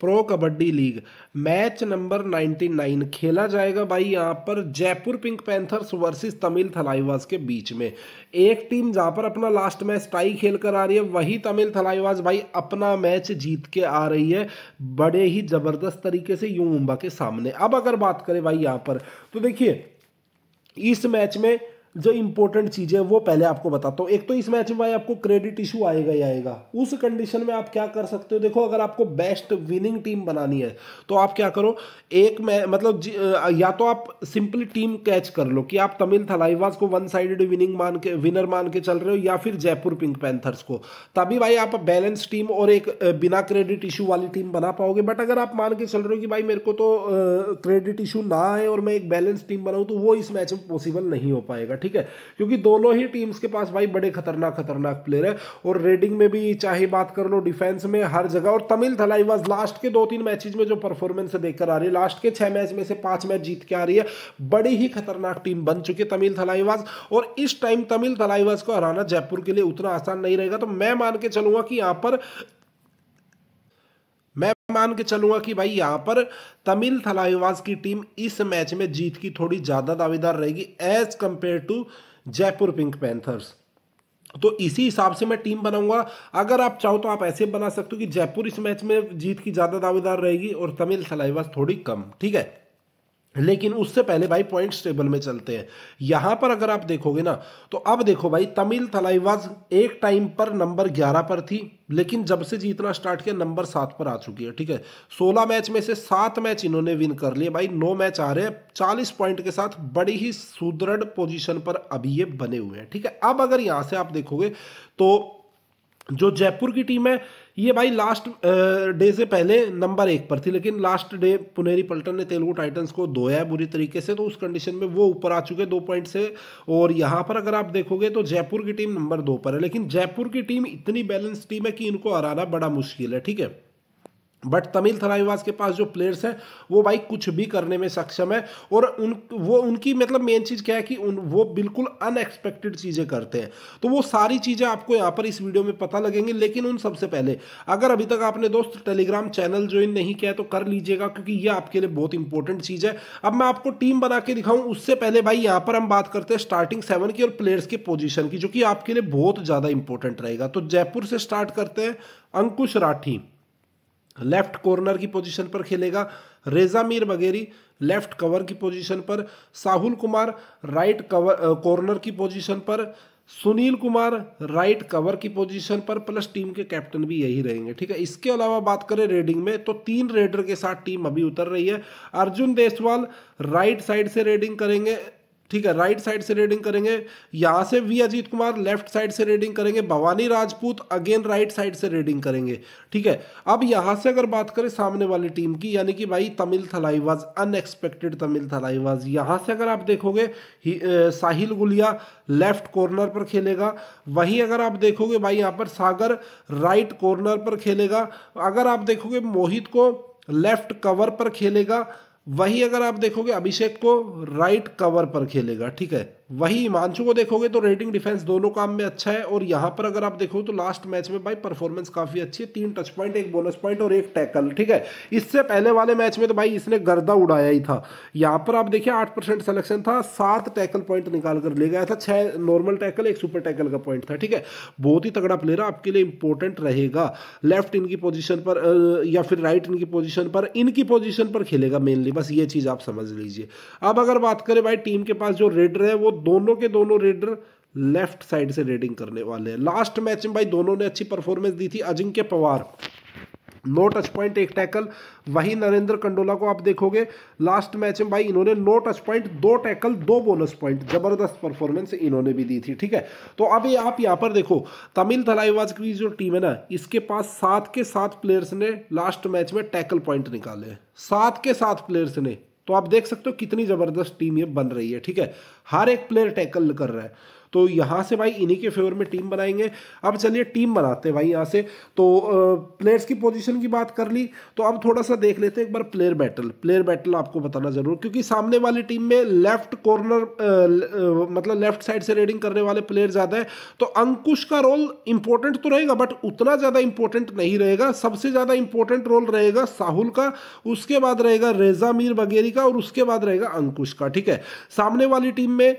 Pro kabaddi league match number 99 खेला जाएगा भाई यहाँ पर Jaipur Pink Panthers versus Tamil Thalaivas के बीच में एक टीम जहाँ पर अपना लास्ट मैच टाई खेल कर आ रही है वही तमिल थलाईवाज भाई अपना मैच जीत के आ रही है बड़े ही ज़बरदस्त तरीके से यू मुंबा के सामने अब अगर बात करें भाई यहाँ पर तो देखिए इस मैच में जो इंपॉर्टेंट चीज़ है वो पहले आपको बताता हूँ एक तो इस मैच में भाई आपको क्रेडिट इशू आएगा ही आएगा उस कंडीशन में आप क्या कर सकते हो देखो अगर आपको बेस्ट विनिंग टीम बनानी है तो आप क्या करो एक में मतलब या तो आप सिंपली टीम कैच कर लो कि आप तमिल थलाईवाज को वन साइडेड विनिंग मान के विनर मान के चल रहे हो या फिर जयपुर पिंक पैंथर्स को तभी भाई आप बैलेंस टीम और एक बिना क्रेडिट इशू वाली टीम बना पाओगे बट अगर आप मान के चल रहे हो कि भाई मेरे को तो क्रेडिट इशू ना आए और मैं एक बैलेंस टीम बनाऊँ तो वो इस मैच में पॉसिबल नहीं हो पाएगा ठीक है क्योंकि दोनों ही टीम्स के पास भाई बड़े खतरनाक खतरनाक प्लेयर है और रेडिंग में भी चाहे बात कर लो डिफेंस में हर जगह और तमिल थलाई वाज लास्ट के दो तीन मैचेज में जो परफॉर्मेंस देखकर आ रही है लास्ट के छह मैच में से पांच मैच जीत के आ रही है बड़ी ही खतरनाक टीम बन चुकी है तमिल थलाईवाज और इस टाइम तमिल थलाईवाज को हराना जयपुर के लिए उतना आसान नहीं रहेगा तो मैं मान के चलूंगा कि यहां पर मैं मान के चलूंगा कि भाई यहां पर तमिल थलाईवास की टीम इस मैच में जीत की थोड़ी ज़्यादा दावेदार रहेगी as compare to Jaipur Pink Panthers तो इसी हिसाब से मैं टीम बनाऊंगा अगर आप चाहो तो आप ऐसे बना सकते हो कि जयपुर इस मैच में जीत की ज़्यादा दावेदार रहेगी और तमिल थलाईवास थोड़ी कम ठीक है लेकिन उससे पहले भाई पॉइंट्स टेबल में चलते हैं यहां पर अगर आप देखोगे ना तो अब देखो भाई तमिल थलाईवाज एक टाइम पर नंबर ग्यारह पर थी लेकिन जब से जीतना स्टार्ट किया नंबर सात पर आ चुकी है ठीक है सोलह मैच में से सात मैच इन्होंने विन कर लिए भाई नौ मैच आ रहे हैं चालीस पॉइंट के साथ बड़ी ही सुदृढ़ पोजिशन पर अभी ये बने हुए हैं ठीक है अब अगर यहां से आप देखोगे तो जो जयपुर की टीम है ये भाई लास्ट डे से पहले नंबर एक पर थी लेकिन लास्ट डे पुनेरी पल्टन ने तेलुगु टाइटंस को धोया है बुरी तरीके से तो उस कंडीशन में वो ऊपर आ चुके दो पॉइंट से और यहाँ पर अगर आप देखोगे तो जयपुर की टीम नंबर दो पर है लेकिन जयपुर की टीम इतनी बैलेंस टीम है कि इनको हराना बड़ा मुश्किल है ठीक है बट तमिल थलाईवास के पास जो प्लेयर्स हैं वो भाई कुछ भी करने में सक्षम है और उन वो उनकी मतलब मेन चीज़ क्या है कि उन वो बिल्कुल अनएक्सपेक्टेड चीज़ें करते हैं तो वो सारी चीज़ें आपको यहाँ पर इस वीडियो में पता लगेंगी लेकिन उन सबसे पहले अगर अभी तक आपने दोस्त टेलीग्राम चैनल ज्वाइन नहीं किया तो कर लीजिएगा क्योंकि ये आपके लिए बहुत इंपॉर्टेंट चीज़ है अब मैं आपको टीम बना के दिखाऊँ उससे पहले भाई यहाँ पर हम बात करते हैं स्टार्टिंग सेवन की और प्लेयर्स की पोजिशन की जो कि आपके लिए बहुत ज़्यादा इंपॉर्टेंट रहेगा तो जयपुर से स्टार्ट करते हैं अंकुश राठी लेफ्ट कॉर्नर की पोजीशन पर खेलेगा Reza Mir Bagheri left cover की पोजीशन पर Sahul Kumar right cover corner की पोजीशन पर सुनील कुमार राइट कवर की पोजीशन पर प्लस टीम के कैप्टन भी यही रहेंगे ठीक है इसके अलावा बात करें रेडिंग में तो तीन रेडर के साथ टीम अभी उतर रही है अर्जुन देसवाल राइट साइड से रेडिंग करेंगे ठीक है राइट साइड से रीडिंग करेंगे यहां से V Ajit Kumar left side से रीडिंग करेंगे Bhavani Rajput again right side से रीडिंग करेंगे ठीक है अब यहां से अगर बात करें सामने वाली टीम की यानी कि भाई तमिल थलाईवाज अनएक्सपेक्टेड तमिल थलाईवाज यहां से अगर आप देखोगे साहिल गुलिया लेफ्ट कॉर्नर पर खेलेगा वहीं अगर आप देखोगे भाई यहाँ पर सागर राइट कॉर्नर पर खेलेगा अगर आप देखोगे मोहित को लेफ्ट कवर पर खेलेगा वही अगर आप देखोगे अभिषेक को राइट कवर पर खेलेगा ठीक है वही हिमांशु को देखोगे तो रेटिंग डिफेंस दोनों काम में अच्छा है और यहाँ पर अगर आप देखो तो लास्ट मैच में भाई परफॉर्मेंस काफ़ी अच्छी है तीन टच पॉइंट एक बोनस पॉइंट और एक टैकल ठीक है इससे पहले वाले मैच में तो भाई इसने गर्दा उड़ाया ही था यहाँ पर आप देखिए आठ परसेंट सेलेक्शन था सात टैकल पॉइंट निकाल कर ले गया था छः नॉर्मल टैकल एक सुपर टैकल का पॉइंट था ठीक है बहुत ही तगड़ा प्लेयर आपके लिए इंपॉर्टेंट रहेगा लेफ्ट इनकी पोजिशन पर या फिर राइट इनकी पोजिशन पर इनकी पोजिशन पर खेलेगा मेनली बस ये चीज़ आप समझ लीजिए अब अगर बात करें भाई टीम के पास जो रेडर है वो दोनों के दोनों रेडर लेफ्ट साइड से रेडिंग करने वाले हैं लास्ट मैच में भाई दोनों ने अच्छी परफॉर्मेंस दी थी Ajinkya Pawar no touch point एक टैकल वही नरेंद्र कंडोला को आप देखोगे लास्ट मैच में भाई इन्होंने नो टच पॉइंट दो टैकल दो बोनस पॉइंट जबरदस्त परफॉर्मेंस इन्होंने भी दी थी ठीक है तो अब ये आप यहाँ पर देखो तमिल थलाईवाज की जो टीम है ना इसके पास सात के सात प्लेयर्स ने लास्ट मैच में टैकल पॉइंट निकाले सात के सात प्लेयर्स ने तो आप देख सकते हो कितनी ज़बरदस्त टीम ये बन रही है ठीक है हर एक प्लेयर टैकल कर रहा है तो यहाँ से भाई इन्हीं के फेवर में टीम बनाएंगे अब चलिए टीम बनाते हैं भाई यहाँ से तो प्लेयर्स की पोजीशन की बात कर ली तो अब थोड़ा सा देख लेते हैं एक बार प्लेयर बैटल प्लेयर बैटल आपको बताना जरूर क्योंकि सामने वाली टीम में लेफ्ट कॉर्नर मतलब लेफ्ट साइड से रेडिंग करने वाले प्लेयर ज़्यादा है तो अंकुश का रोल इंपॉर्टेंट तो रहेगा बट उतना ज़्यादा इंपॉर्टेंट नहीं रहेगा सबसे ज़्यादा इंपॉर्टेंट रोल रहेगा साहुल का उसके बाद रहेगा रेजा मीर बगेरी का और उसके बाद रहेगा अंकुश का ठीक है सामने वाली टीम में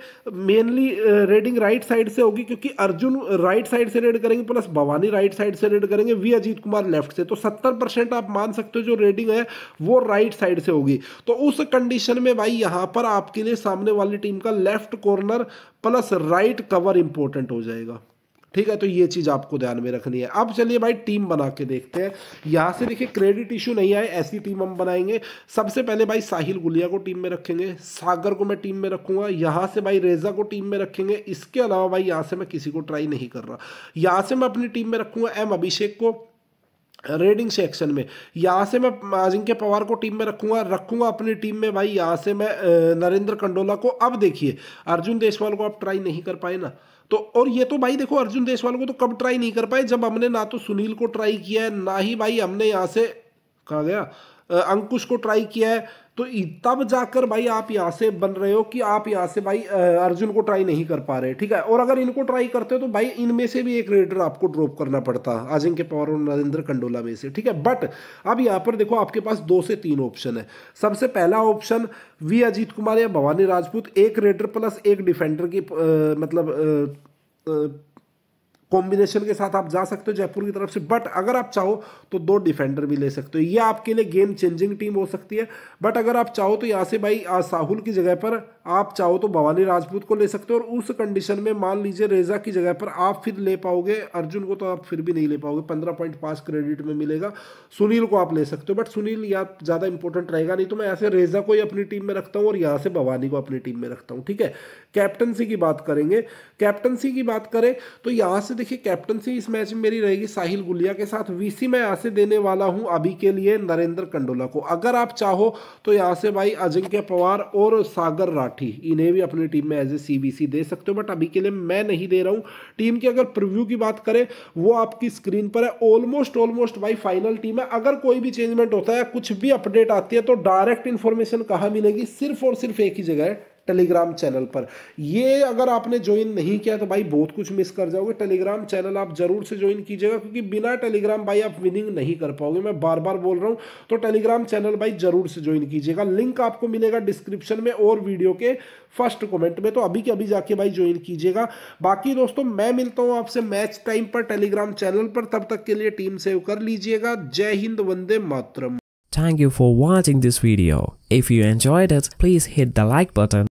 मेनली रेडिंग राइट साइड से होगी क्योंकि अर्जुन राइट साइड से रेड करेंगे प्लस भवानी राइट साइड से रेड करेंगे वी अजीत कुमार लेफ्ट से तो सत्तर परसेंट आप मान सकते हो जो रेडिंग है वो राइट साइड से होगी तो उस कंडीशन में भाई यहां पर आपके लिए सामने वाली टीम का left corner plus right cover important हो जाएगा ठीक है तो ये चीज़ आपको ध्यान में रखनी है अब चलिए भाई टीम बना के देखते हैं यहाँ से देखिए क्रेडिट इशू नहीं आए ऐसी टीम हम बनाएंगे सबसे पहले भाई साहिल गुलिया को टीम में रखेंगे सागर को मैं टीम में रखूंगा यहाँ से भाई रेजा को टीम में रखेंगे इसके अलावा भाई यहाँ से मैं किसी को ट्राई नहीं कर रहा यहाँ से मैं अपनी टीम में रखूंगा एम अभिषेक को रेडिंग सेक्शन में यहाँ से मैं अजिंक्य पवार को टीम में रखूंगा रखूंगा अपनी टीम में भाई यहाँ से मैं नरेंद्र कंडोला को अब देखिए अर्जुन देशवाल को आप ट्राई नहीं कर पाए ना तो और ये तो भाई देखो अर्जुन देशवाल को तो कब ट्राई नहीं कर पाए जब हमने ना तो सुनील को ट्राई किया है ना ही भाई हमने यहाँ से कहा गया अंकुश को ट्राई किया है तो तब जाकर भाई आप यहाँ से बन रहे हो कि आप यहाँ से भाई अर्जुन को ट्राई नहीं कर पा रहे ठीक है और अगर इनको ट्राई करते हो तो भाई इनमें से भी एक रेडर आपको ड्रॉप करना पड़ता अजिंक्य पवार और नरेंद्र कंडोला में से ठीक है बट अब यहाँ पर देखो आपके पास दो से तीन ऑप्शन है सबसे पहला ऑप्शन वी अजीत कुमार या भवानी राजपूत एक रेडर प्लस एक डिफेंडर की आ, मतलब आ, आ, कॉम्बिनेशन के साथ आप जा सकते हो जयपुर की तरफ से बट अगर आप चाहो तो दो डिफेंडर भी ले सकते हो ये आपके लिए गेम चेंजिंग टीम हो सकती है बट अगर आप चाहो तो यहाँ से भाई साहुल की जगह पर आप चाहो तो भवानी राजपूत को ले सकते हो और उस कंडीशन में मान लीजिए रेजा की जगह पर आप फिर ले पाओगे अर्जुन को तो आप फिर भी नहीं ले पाओगे पंद्रह पॉइंट पाँच क्रेडिट में मिलेगा सुनील को आप ले सकते हो बट सुनील या ज़्यादा इंपॉर्टेंट रहेगा नहीं तो मैं ऐसे रेजा को ही अपनी टीम में रखता हूँ और यहाँ से भवानी को अपनी टीम में रखता हूँ ठीक है कैप्टनसी की बात करेंगे कैप्टनसी की बात करें तो यहाँ से देखिए कैप्टनसी इस मैच में मेरी रहेगी साहिल गुलिया के साथ वी मैं यहाँ से देने वाला हूँ अभी के लिए नरेंद्र कंडोला को अगर आप चाहो तो यहाँ से भाई अजिंक्य पवार और सागर राठ पाठी इन्हें भी अपनी टीम में एज ए सी दे सकते हो बट अभी के लिए मैं नहीं दे रहा हूँ टीम की अगर प्रिव्यू की बात करें वो आपकी स्क्रीन पर है ऑलमोस्ट ऑलमोस्ट भाई फाइनल टीम है अगर कोई भी चेंजमेंट होता है कुछ भी अपडेट आती है तो डायरेक्ट इन्फॉर्मेशन कहाँ मिलेगी सिर्फ और सिर्फ एक ही जगह है टेलीग्राम चैनल पर ये अगर आपने ज्वाइन नहीं किया तो भाई बहुत कुछ मिस कर जाओगे टेलीग्राम चैनल आप जरूर से ज्वाइन कीजिएगा क्योंकि बिना टेलीग्राम भाई आप विनिंग नहीं कर पाओगे मैं बार बार बोल रहा हूँ तो टेलीग्राम चैनल भाई जरूर से ज्वाइन कीजिएगा लिंक आपको मिलेगा डिस्क्रिप्शन में और वीडियो के फर्स्ट कमेंट में तो अभी के अभी जाके भाई ज्वाइन कीजिएगा बाकी दोस्तों मैं मिलता हूँ आपसे मैच टाइम पर टेलीग्राम चैनल पर तब तक के लिए टीम सेव कर लीजिएगा जय हिंद वंदे मातरम Thank you for watching this video. If you enjoyed it, please hit the like button